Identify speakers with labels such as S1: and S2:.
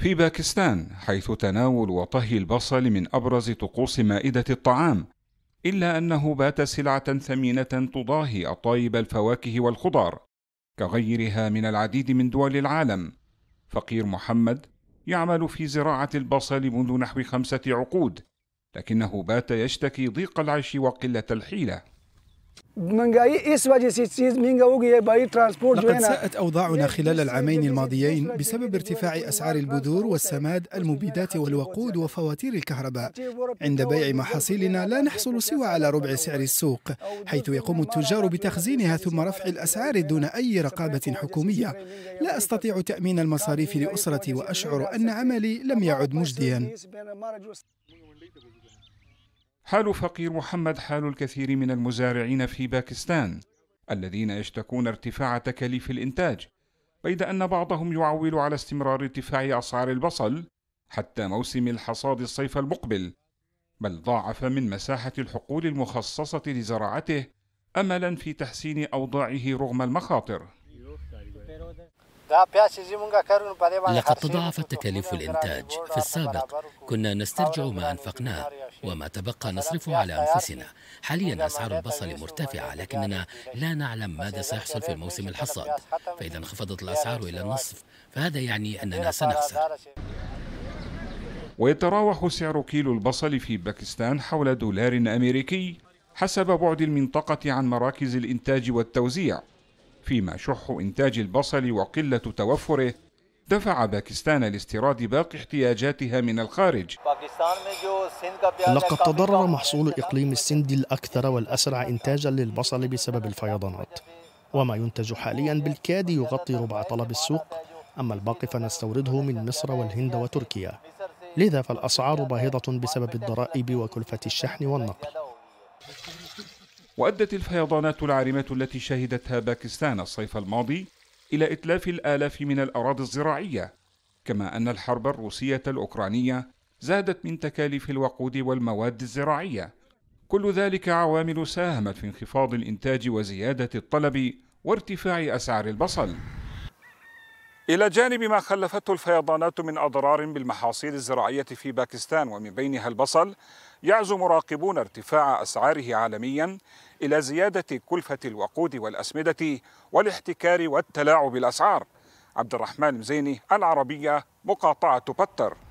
S1: في باكستان حيث تناول وطهي البصل من أبرز طقوس مائدة الطعام إلا أنه بات سلعة ثمينة تضاهي أطايب الفواكه والخضار كغيرها من العديد من دول العالم فقير محمد يعمل في زراعة البصل منذ نحو خمسة عقود لكنه بات يشتكي ضيق العيش وقلة الحيلة
S2: من इस वजह से चीज महंगा हो गई لقد ساءت أوضاعنا خلال العامين الماضيين بسبب ارتفاع أسعار البذور والسماد المبيدات والوقود وفواتير الكهرباء عند بيع محاصيلنا لا نحصل سوى على ربع سعر السوق حيث يقوم التجار بتخزينها ثم رفع الأسعار دون أي رقابة حكومية لا أستطيع تأمين المصاريف لأسرتي وأشعر أن عملي لم يعد مجديا
S1: حال فقير محمد حال الكثير من المزارعين في باكستان الذين يشتكون ارتفاع تكاليف الإنتاج بيد أن بعضهم يعول على استمرار ارتفاع أسعار البصل حتى موسم الحصاد الصيف المقبل بل ضاعف من مساحة الحقول المخصصة لزراعته أملا في تحسين أوضاعه رغم المخاطر
S2: لقد
S1: تضاعفت تكاليف الإنتاج في السابق كنا نسترجع ما أنفقناه
S2: وما تبقى نصرفه على أنفسنا حاليا أسعار البصل مرتفعة لكننا لا نعلم ماذا سيحصل في الموسم الحصاد فإذا انخفضت الأسعار إلى النصف فهذا يعني أننا سنخسر
S1: ويتراوح سعر كيلو البصل في باكستان حول دولار أمريكي حسب بعد المنطقة عن مراكز الإنتاج والتوزيع فيما شح إنتاج البصل وقلة توفره دفع باكستان لاستيراد باقي احتياجاتها من الخارج
S2: لقد تضرر
S1: محصول إقليم السند الأكثر والأسرع إنتاجا للبصل بسبب
S2: الفيضانات وما ينتج حاليا بالكاد يغطي ربع طلب السوق أما الباقي فنستورده من مصر والهند وتركيا لذا فالأسعار باهظة بسبب الضرائب وكلفة الشحن والنقل
S1: وأدت الفيضانات العارمة التي شهدتها باكستان الصيف الماضي إلى إتلاف الآلاف من الأراضي الزراعية كما أن الحرب الروسية الأوكرانية زادت من تكاليف الوقود والمواد الزراعية كل ذلك عوامل ساهمت في انخفاض الإنتاج وزيادة الطلب وارتفاع أسعار البصل إلى جانب ما خلفته الفيضانات من أضرار بالمحاصيل الزراعية في باكستان ومن بينها البصل يعزو مراقبون ارتفاع أسعاره عالميا إلى زيادة كلفة الوقود والأسمدة والاحتكار والتلاعب بالأسعار عبد الرحمن مزيني العربية مقاطعة بتر